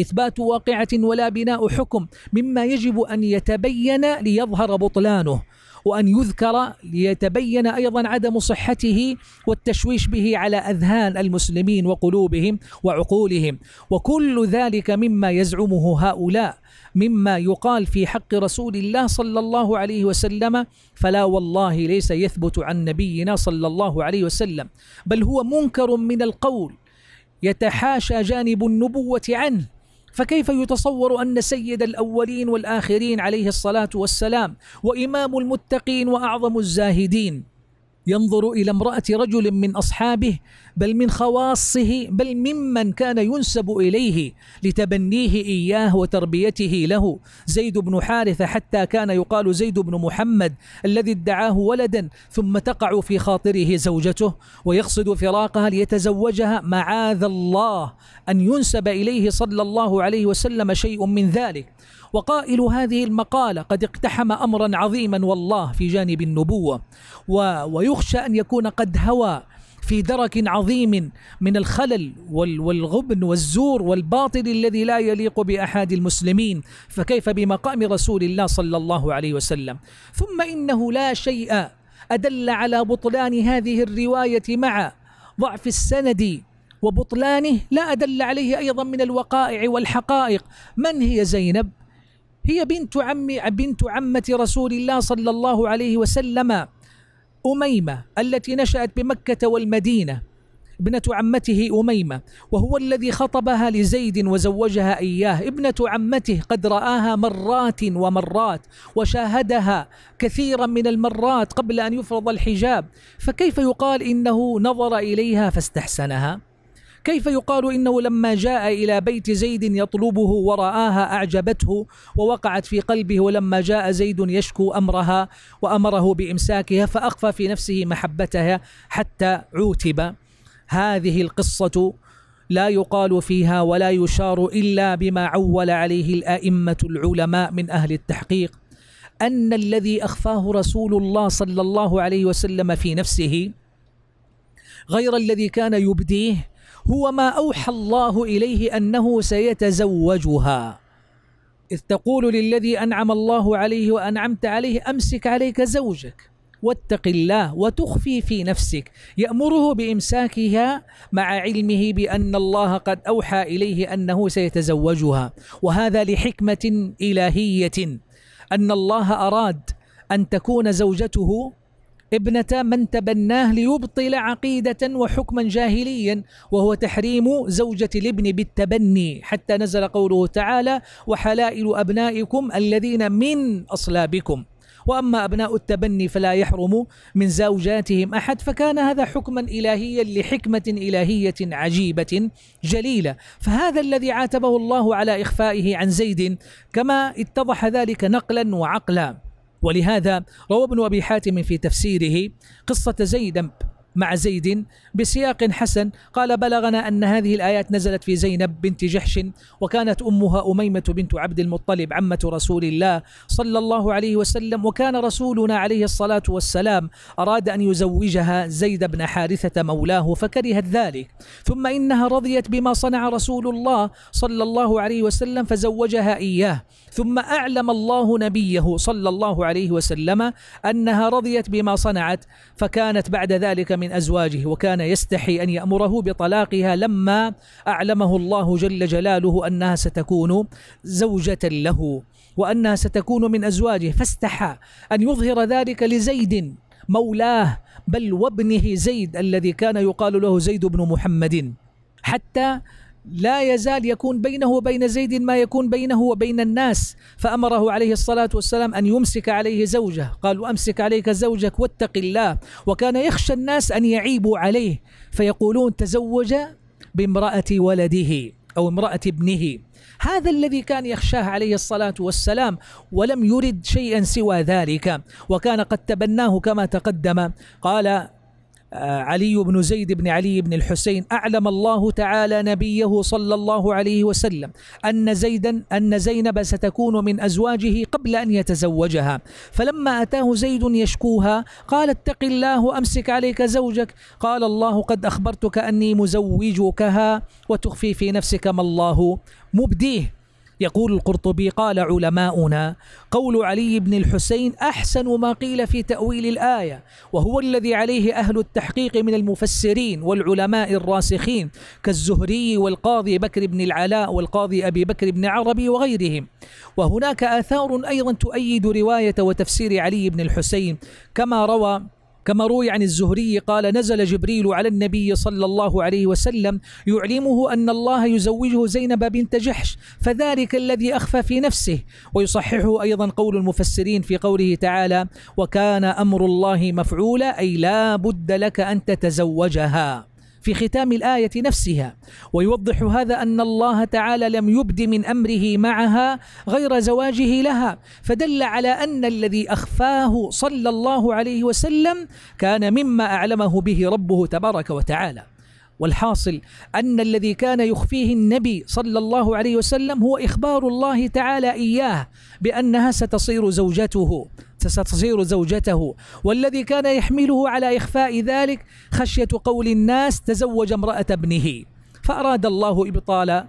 إثبات واقعة ولا بناء حكم مما يجب أن يتبين ليظهر بطلانه وأن يذكر ليتبين أيضا عدم صحته والتشويش به على أذهان المسلمين وقلوبهم وعقولهم وكل ذلك مما يزعمه هؤلاء مما يقال في حق رسول الله صلى الله عليه وسلم فلا والله ليس يثبت عن نبينا صلى الله عليه وسلم بل هو منكر من القول يتحاشى جانب النبوة عنه فكيف يتصور أن سيد الأولين والآخرين عليه الصلاة والسلام وإمام المتقين وأعظم الزاهدين ينظر إلى امرأة رجل من أصحابه بل من خواصه بل ممن كان ينسب إليه لتبنيه إياه وتربيته له زيد بن حارثة حتى كان يقال زيد بن محمد الذي ادعاه ولدا ثم تقع في خاطره زوجته ويقصد فراقها ليتزوجها معاذ الله أن ينسب إليه صلى الله عليه وسلم شيء من ذلك وقائل هذه المقالة قد اقتحم أمرا عظيما والله في جانب النبوة ويخشى أن يكون قد هوى في درك عظيم من الخلل والغبن والزور والباطل الذي لا يليق بأحد المسلمين فكيف بمقام رسول الله صلى الله عليه وسلم ثم إنه لا شيء أدل على بطلان هذه الرواية مع ضعف السند وبطلانه لا أدل عليه أيضا من الوقائع والحقائق من هي زينب؟ هي بنت عم بنت عمة رسول الله صلى الله عليه وسلم أميمة التي نشأت بمكة والمدينة ابنة عمته أميمة وهو الذي خطبها لزيد وزوجها إياه ابنة عمته قد رآها مرات ومرات وشاهدها كثيرا من المرات قبل أن يفرض الحجاب فكيف يقال إنه نظر إليها فاستحسنها كيف يقال إنه لما جاء إلى بيت زيد يطلبه ورآها أعجبته ووقعت في قلبه ولما جاء زيد يشكو أمرها وأمره بإمساكها فأخفى في نفسه محبتها حتى عوتب هذه القصة لا يقال فيها ولا يشار إلا بما عول عليه الأئمة العلماء من أهل التحقيق أن الذي أخفاه رسول الله صلى الله عليه وسلم في نفسه غير الذي كان يبديه هو ما أوحى الله إليه أنه سيتزوجها إذ تقول للذي أنعم الله عليه وأنعمت عليه أمسك عليك زوجك واتق الله وتخفي في نفسك يأمره بإمساكها مع علمه بأن الله قد أوحى إليه أنه سيتزوجها وهذا لحكمة إلهية أن الله أراد أن تكون زوجته ابنة من تبناه ليبطل عقيدة وحكما جاهليا وهو تحريم زوجة الابن بالتبني حتى نزل قوله تعالى وحلائل أبنائكم الذين من أصلابكم وأما أبناء التبني فلا يحرم من زوجاتهم أحد فكان هذا حكما إلهيا لحكمة إلهية عجيبة جليلة فهذا الذي عاتبه الله على إخفائه عن زيد كما اتضح ذلك نقلا وعقلا ولهذا روى ابن أبي حاتم في تفسيره قصة زيدنب مع زيد بسياق حسن قال بلغنا أن هذه الآيات نزلت في زينب بنت جحش وكانت أمها أميمة بنت عبد المطلب عمة رسول الله صلى الله عليه وسلم وكان رسولنا عليه الصلاة والسلام أراد أن يزوجها زيد بن حارثة مولاه فكرهت ذلك ثم إنها رضيت بما صنع رسول الله صلى الله عليه وسلم فزوجها إياه ثم أعلم الله نبيه صلى الله عليه وسلم أنها رضيت بما صنعت فكانت بعد ذلك من أزواجه وكان يستحي أن يأمره بطلاقها لما أعلمه الله جل جلاله أنها ستكون زوجة له وأنها ستكون من أزواجه فاستحى أن يظهر ذلك لزيد مولاه بل وابنه زيد الذي كان يقال له زيد بن محمد حتى لا يزال يكون بينه وبين زيد ما يكون بينه وبين الناس فأمره عليه الصلاة والسلام أن يمسك عليه زوجه قال أمسك عليك زوجك واتق الله وكان يخشى الناس أن يعيبوا عليه فيقولون تزوج بامرأة ولده أو امرأة ابنه هذا الذي كان يخشاه عليه الصلاة والسلام ولم يرد شيئا سوى ذلك وكان قد تبناه كما تقدم قال آه، علي بن زيد بن علي بن الحسين أعلم الله تعالى نبيه صلى الله عليه وسلم أن زيدا أن زينب ستكون من أزواجه قبل أن يتزوجها فلما أتاه زيد يشكوها قال اتق الله أمسك عليك زوجك قال الله قد أخبرتك أني مزوجكها وتخفي في نفسك ما الله مبديه يقول القرطبي قال علماؤنا قول علي بن الحسين أحسن ما قيل في تأويل الآية وهو الذي عليه أهل التحقيق من المفسرين والعلماء الراسخين كالزهري والقاضي بكر بن العلاء والقاضي أبي بكر بن عربي وغيرهم وهناك آثار أيضا تؤيد رواية وتفسير علي بن الحسين كما روى كما روي عن الزهري قال نزل جبريل على النبي صلى الله عليه وسلم يعلمه أن الله يزوجه زينب بنت جحش فذلك الذي أخفى في نفسه ويصححه أيضا قول المفسرين في قوله تعالى وكان أمر الله مفعولا أي لا بد لك أن تتزوجها في ختام الآية نفسها ويوضح هذا أن الله تعالى لم يبد من أمره معها غير زواجه لها فدل على أن الذي أخفاه صلى الله عليه وسلم كان مما أعلمه به ربه تبارك وتعالى والحاصل أن الذي كان يخفيه النبي صلى الله عليه وسلم هو إخبار الله تعالى إياه بأنها ستصير زوجته ستصير زوجته والذي كان يحمله على إخفاء ذلك خشية قول الناس تزوج امرأة ابنه فأراد الله إبطال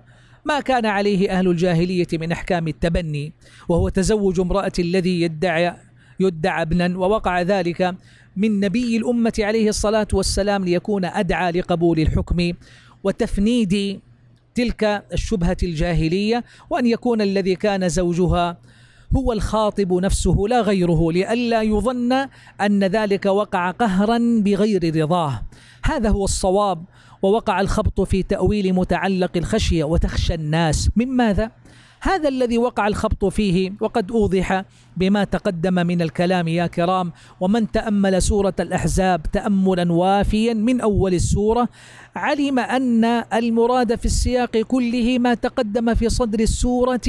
ما كان عليه أهل الجاهلية من أحكام التبني وهو تزوج امرأة الذي يدعي يدعى ابنا ووقع ذلك من نبي الأمة عليه الصلاة والسلام ليكون أدعى لقبول الحكم وتفنيد تلك الشبهة الجاهلية وأن يكون الذي كان زوجها هو الخاطب نفسه لا غيره لئلا يظن أن ذلك وقع قهرا بغير رضاه هذا هو الصواب ووقع الخبط في تأويل متعلق الخشية وتخشى الناس من ماذا؟ هذا الذي وقع الخبط فيه وقد اوضح بما تقدم من الكلام يا كرام ومن تامل سوره الاحزاب تاملا وافيا من اول السوره علم ان المراد في السياق كله ما تقدم في صدر السوره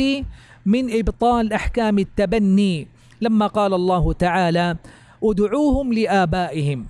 من إبطال أحكام التبني لما قال الله تعالى ادعوهم لآبائهم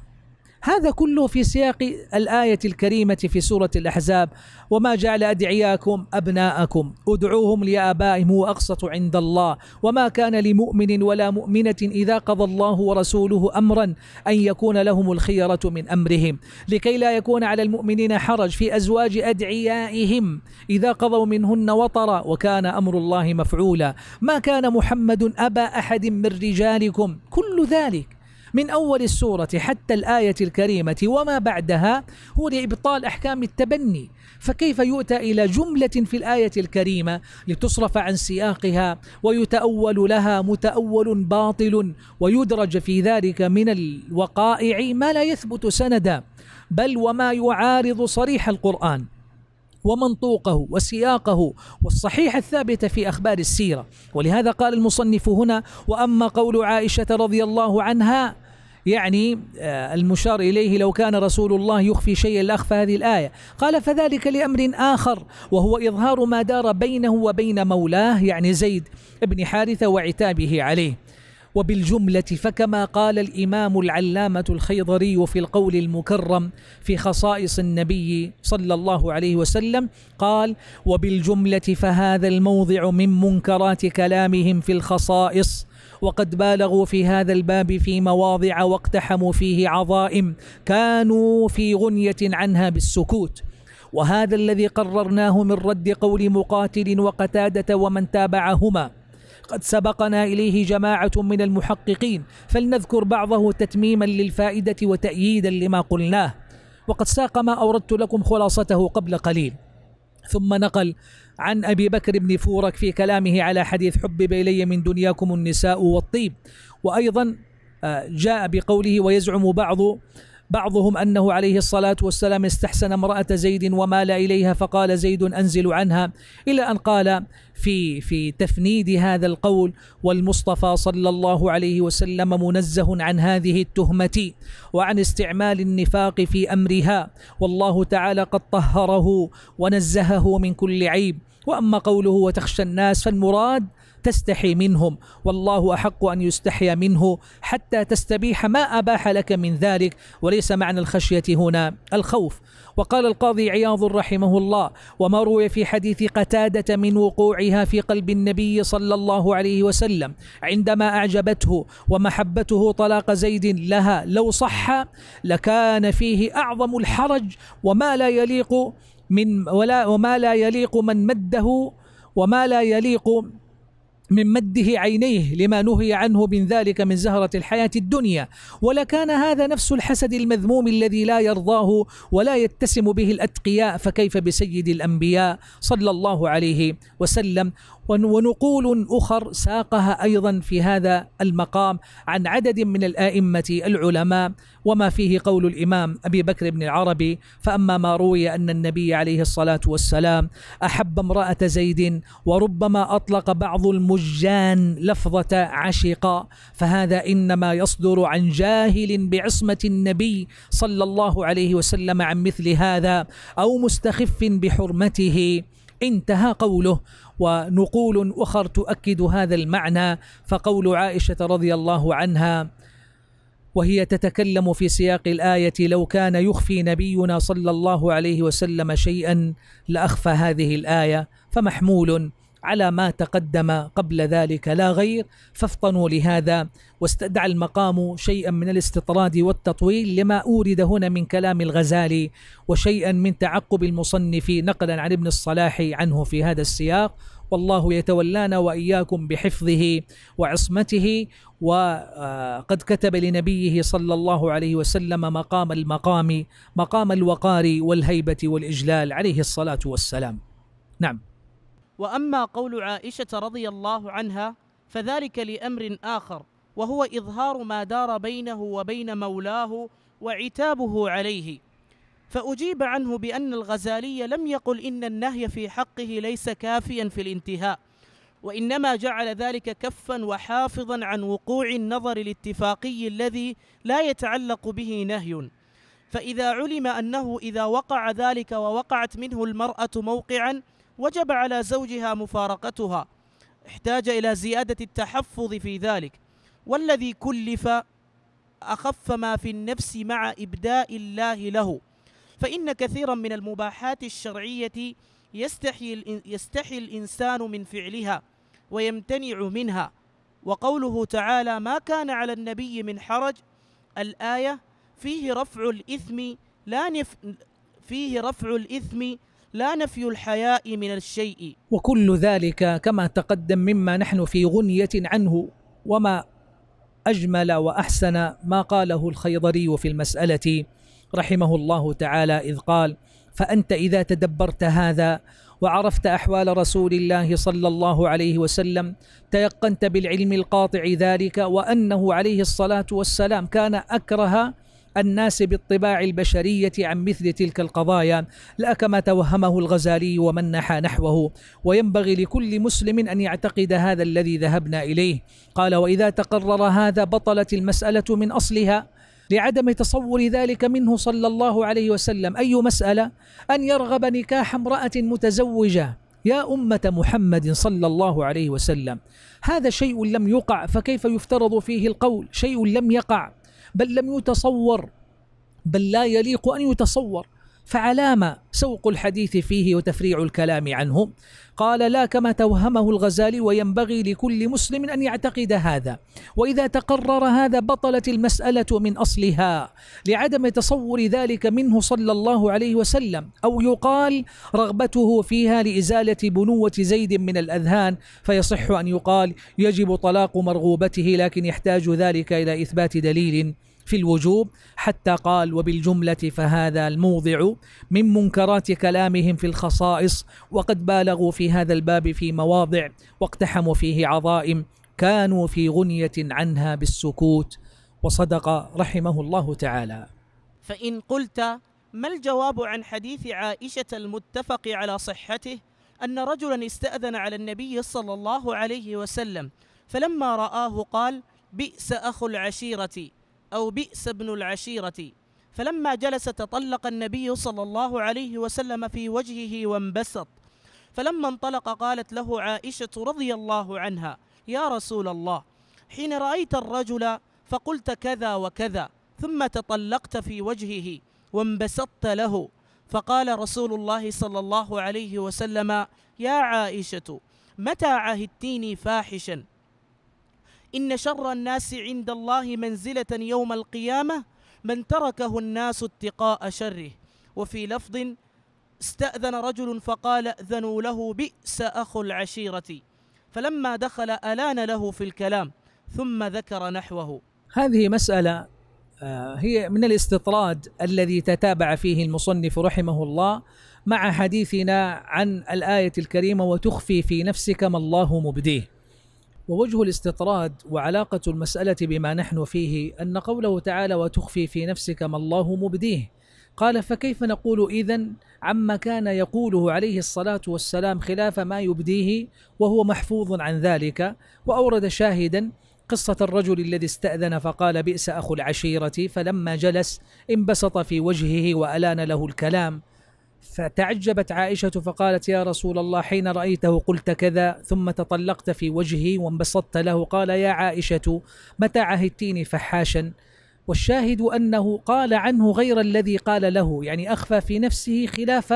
هذا كله في سياق الآية الكريمة في سورة الأحزاب وما جعل أدعياكم أبناءكم ادعوهم لآبائهم هو أقسط عند الله وما كان لمؤمن ولا مؤمنة إذا قضى الله ورسوله أمرا أن يكون لهم الخيرة من أمرهم لكي لا يكون على المؤمنين حرج في أزواج أدعيائهم إذا قضوا منهن وطرا وكان أمر الله مفعولا ما كان محمد أبا أحد من رجالكم كل ذلك من أول السورة حتى الآية الكريمة وما بعدها هو لإبطال أحكام التبني فكيف يؤتى إلى جملة في الآية الكريمة لتصرف عن سياقها ويتأول لها متأول باطل ويدرج في ذلك من الوقائع ما لا يثبت سندا بل وما يعارض صريح القرآن ومنطوقه وسياقه والصحيح الثابت في أخبار السيرة ولهذا قال المصنف هنا وأما قول عائشة رضي الله عنها يعني آه، المشار إليه لو كان رسول الله يخفي شيئا لأخفى هذه الآية قال فذلك لأمر آخر وهو إظهار ما دار بينه وبين مولاه يعني زيد بن حارثة وعتابه عليه وبالجملة فكما قال الإمام العلامة الخيضري في القول المكرم في خصائص النبي صلى الله عليه وسلم قال وبالجملة فهذا الموضع من منكرات كلامهم في الخصائص وقد بالغوا في هذا الباب في مواضع واقتحموا فيه عظائم كانوا في غنية عنها بالسكوت وهذا الذي قررناه من رد قول مقاتل وقتادة ومن تابعهما قد سبقنا إليه جماعة من المحققين فلنذكر بعضه تتميما للفائدة وتأييدا لما قلناه وقد ساق ما أوردت لكم خلاصته قبل قليل ثم نقل عن أبي بكر بن فورك في كلامه على حديث حبب إلي من دنياكم النساء والطيب وأيضا آه، جاء بقوله ويزعم بعض بعضهم أنه عليه الصلاة والسلام استحسن امرأة زيد ومال إليها فقال زيد أنزل عنها إلى أن قال في في تفنيد هذا القول والمصطفى صلى الله عليه وسلم منزه عن هذه التهمة وعن استعمال النفاق في أمرها والله تعالى قد طهره ونزهه من كل عيب واما قوله وتخشى الناس فالمراد تستحي منهم والله احق ان يستحي منه حتى تستبيح ما اباح لك من ذلك وليس معنى الخشيه هنا الخوف وقال القاضي عياض رحمه الله وما روي في حديث قتاده من وقوعها في قلب النبي صلى الله عليه وسلم عندما اعجبته ومحبته طلاق زيد لها لو صح لكان فيه اعظم الحرج وما لا يليق من ولا وما لا يليق من مده وما لا يليق من مده عينيه لما نهي عنه من ذلك من زهرة الحياة الدنيا ولكان هذا نفس الحسد المذموم الذي لا يرضاه ولا يتسم به الأتقياء فكيف بسيد الأنبياء صلى الله عليه وسلم ونقول أخر ساقها أيضا في هذا المقام عن عدد من الآئمة العلماء وما فيه قول الإمام أبي بكر بن العربي فأما ما روي أن النبي عليه الصلاة والسلام أحب امرأة زيد وربما أطلق بعض المجان لفظة عشقا فهذا إنما يصدر عن جاهل بعصمة النبي صلى الله عليه وسلم عن مثل هذا أو مستخف بحرمته انتهى قوله ونقول اخر تؤكد هذا المعنى فقول عائشه رضي الله عنها وهي تتكلم في سياق الايه لو كان يخفي نبينا صلى الله عليه وسلم شيئا لاخفى هذه الايه فمحمول على ما تقدم قبل ذلك لا غير فافطنوا لهذا واستدعى المقام شيئا من الاستطراد والتطويل لما أورد هنا من كلام الغزالي وشيئا من تعقب المصنف نقلا عن ابن الصلاح عنه في هذا السياق والله يتولانا واياكم بحفظه وعصمته وقد كتب لنبيه صلى الله عليه وسلم مقام المقام مقام الوقار والهيبه والاجلال عليه الصلاه والسلام. نعم. واما قول عائشه رضي الله عنها فذلك لامر اخر وهو اظهار ما دار بينه وبين مولاه وعتابه عليه فاجيب عنه بان الغزالي لم يقل ان النهي في حقه ليس كافيا في الانتهاء وانما جعل ذلك كفا وحافظا عن وقوع النظر الاتفاقي الذي لا يتعلق به نهي فاذا علم انه اذا وقع ذلك ووقعت منه المراه موقعا وجب على زوجها مفارقتها احتاج إلى زيادة التحفظ في ذلك والذي كلف أخف ما في النفس مع إبداء الله له فإن كثيرا من المباحات الشرعية يستحي, يستحي الإنسان من فعلها ويمتنع منها وقوله تعالى ما كان على النبي من حرج الآية فيه رفع الإثم لا نف فيه رفع الإثم لا نفي الحياء من الشيء وكل ذلك كما تقدم مما نحن في غنية عنه وما أجمل وأحسن ما قاله الخيضري في المسألة رحمه الله تعالى إذ قال فأنت إذا تدبرت هذا وعرفت أحوال رسول الله صلى الله عليه وسلم تيقنت بالعلم القاطع ذلك وأنه عليه الصلاة والسلام كان أكره الناس بالطباع البشرية عن مثل تلك القضايا لا كما توهمه الغزالي ومن نحى نحوه وينبغي لكل مسلم أن يعتقد هذا الذي ذهبنا إليه قال وإذا تقرر هذا بطلت المسألة من أصلها لعدم تصور ذلك منه صلى الله عليه وسلم أي مسألة أن يرغب نكاح امرأة متزوجة يا أمة محمد صلى الله عليه وسلم هذا شيء لم يقع فكيف يفترض فيه القول شيء لم يقع بل لم يتصور بل لا يليق ان يتصور فعلام سوق الحديث فيه وتفريع الكلام عنه قال لا كما توهمه الغزالي وينبغي لكل مسلم أن يعتقد هذا وإذا تقرر هذا بطلت المسألة من أصلها لعدم تصور ذلك منه صلى الله عليه وسلم أو يقال رغبته فيها لإزالة بنوة زيد من الأذهان فيصح أن يقال يجب طلاق مرغوبته لكن يحتاج ذلك إلى إثبات دليل في الوجوب حتى قال وبالجملة فهذا الموضع من منكرات كلامهم في الخصائص وقد بالغوا في هذا الباب في مواضع واقتحموا فيه عظائم كانوا في غنية عنها بالسكوت وصدق رحمه الله تعالى فإن قلت ما الجواب عن حديث عائشة المتفق على صحته أن رجلا استأذن على النبي صلى الله عليه وسلم فلما رآه قال بئس أخو العشيرة أو بئس ابن العشيرة فلما جلس تطلق النبي صلى الله عليه وسلم في وجهه وانبسط فلما انطلق قالت له عائشة رضي الله عنها يا رسول الله حين رأيت الرجل فقلت كذا وكذا ثم تطلقت في وجهه وانبسطت له فقال رسول الله صلى الله عليه وسلم يا عائشة متى عهدتيني فاحشا إن شر الناس عند الله منزلة يوم القيامة من تركه الناس اتقاء شره وفي لفظ استأذن رجل فقال أذنوا له بئس أخو العشيرة فلما دخل ألان له في الكلام ثم ذكر نحوه هذه مسألة آه، هي من الاستطراد الذي تتابع فيه المصنف رحمه الله مع حديثنا عن الآية الكريمة وتخفي في نفسك ما الله مبديه ووجه الاستطراد وعلاقة المسألة بما نحن فيه أن قوله تعالى وتخفي في نفسك ما الله مبديه قال فكيف نقول إذا عما كان يقوله عليه الصلاة والسلام خلاف ما يبديه وهو محفوظ عن ذلك وأورد شاهدا قصة الرجل الذي استأذن فقال بئس أخو العشيرة فلما جلس انبسط في وجهه وألان له الكلام فتعجبت عائشة فقالت يا رسول الله حين رأيته قلت كذا ثم تطلقت في وجهي وانبسطت له قال يا عائشة متى عهدتيني فحاشا والشاهد أنه قال عنه غير الذي قال له يعني أخفى في نفسه خلاف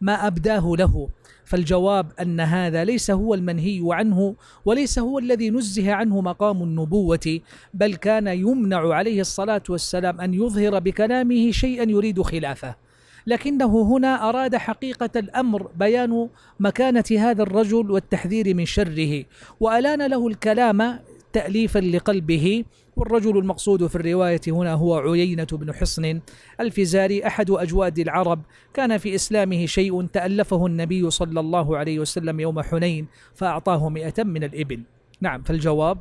ما أبداه له فالجواب أن هذا ليس هو المنهي عنه وليس هو الذي نزه عنه مقام النبوة بل كان يمنع عليه الصلاة والسلام أن يظهر بكلامه شيئا يريد خلافه لكنه هنا أراد حقيقة الأمر بيان مكانة هذا الرجل والتحذير من شره وألان له الكلام تأليفا لقلبه والرجل المقصود في الرواية هنا هو عيينة بن حصن الفزاري أحد أجواد العرب كان في إسلامه شيء تألفه النبي صلى الله عليه وسلم يوم حنين فأعطاه مئة من الإبل نعم فالجواب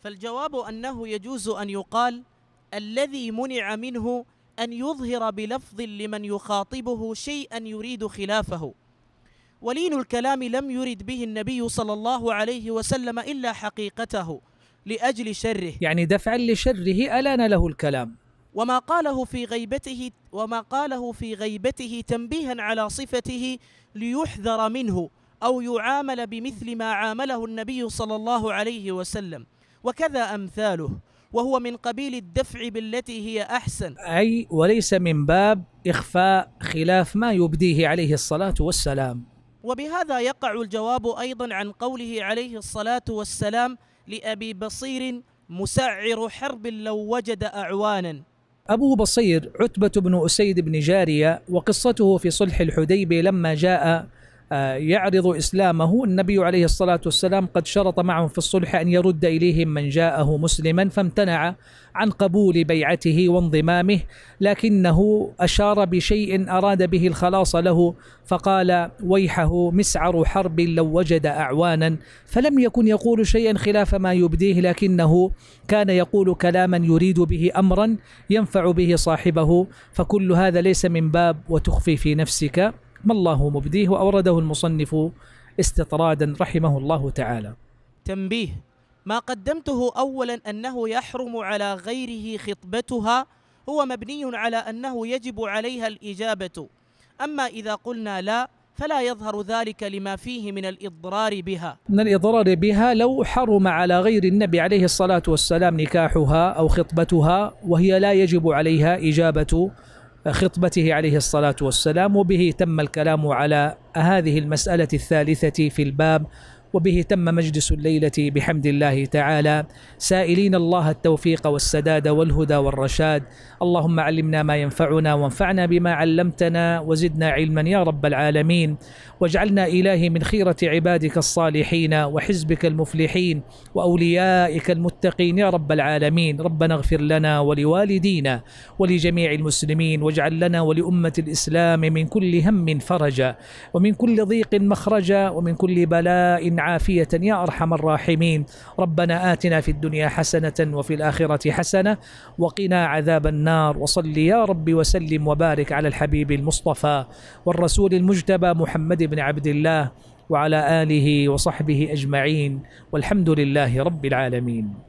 فالجواب أنه يجوز أن يقال الذي منع منه أن يظهر بلفظ لمن يخاطبه شيئا يريد خلافه ولين الكلام لم يرد به النبي صلى الله عليه وسلم إلا حقيقته لأجل شره يعني دفعا لشره ألان له الكلام وما قاله في غيبته وما قاله في غيبته تنبيها على صفته ليحذر منه أو يعامل بمثل ما عامله النبي صلى الله عليه وسلم وكذا أمثاله وهو من قبيل الدفع بالتي هي أحسن أي وليس من باب إخفاء خلاف ما يبديه عليه الصلاة والسلام وبهذا يقع الجواب أيضا عن قوله عليه الصلاة والسلام لأبي بصير مسعر حرب لو وجد أعوانا أبو بصير عتبة بن أسيد بن جارية وقصته في صلح الحديبي لما جاء آه، يعرض اسلامه النبي عليه الصلاه والسلام قد شرط معهم في الصلح ان يرد اليهم من جاءه مسلما فامتنع عن قبول بيعته وانضمامه لكنه اشار بشيء اراد به الخلاص له فقال ويحه مسعر حرب لو وجد اعوانا فلم يكن يقول شيئا خلاف ما يبديه لكنه كان يقول كلاما يريد به امرا ينفع به صاحبه فكل هذا ليس من باب وتخفي في نفسك ما الله مبديه وأورده المصنف استطرادا رحمه الله تعالى تنبيه ما قدمته أولا أنه يحرم على غيره خطبتها هو مبني على أنه يجب عليها الإجابة أما إذا قلنا لا فلا يظهر ذلك لما فيه من الإضرار بها من الإضرار بها لو حرم على غير النبي عليه الصلاة والسلام نكاحها أو خطبتها وهي لا يجب عليها إجابة خطبته عليه الصلاة والسلام وبه تم الكلام على هذه المسألة الثالثة في الباب وبه تم مجلس الليلة بحمد الله تعالى سائلين الله التوفيق والسداد والهدى والرشاد اللهم علمنا ما ينفعنا وانفعنا بما علمتنا وزدنا علما يا رب العالمين واجعلنا إلهي من خيرة عبادك الصالحين وحزبك المفلحين وأوليائك المتقين يا رب العالمين ربنا اغفر لنا ولوالدينا ولجميع المسلمين واجعل لنا ولأمة الإسلام من كل هم فرجا ومن كل ضيق مخرجا ومن كل بلاء عافية يا أرحم الراحمين ربنا آتنا في الدنيا حسنة وفي الآخرة حسنة وقنا عذاب النار وصل يا رب وسلم وبارك على الحبيب المصطفى والرسول المجتبى محمد بن عبد الله وعلى آله وصحبه أجمعين والحمد لله رب العالمين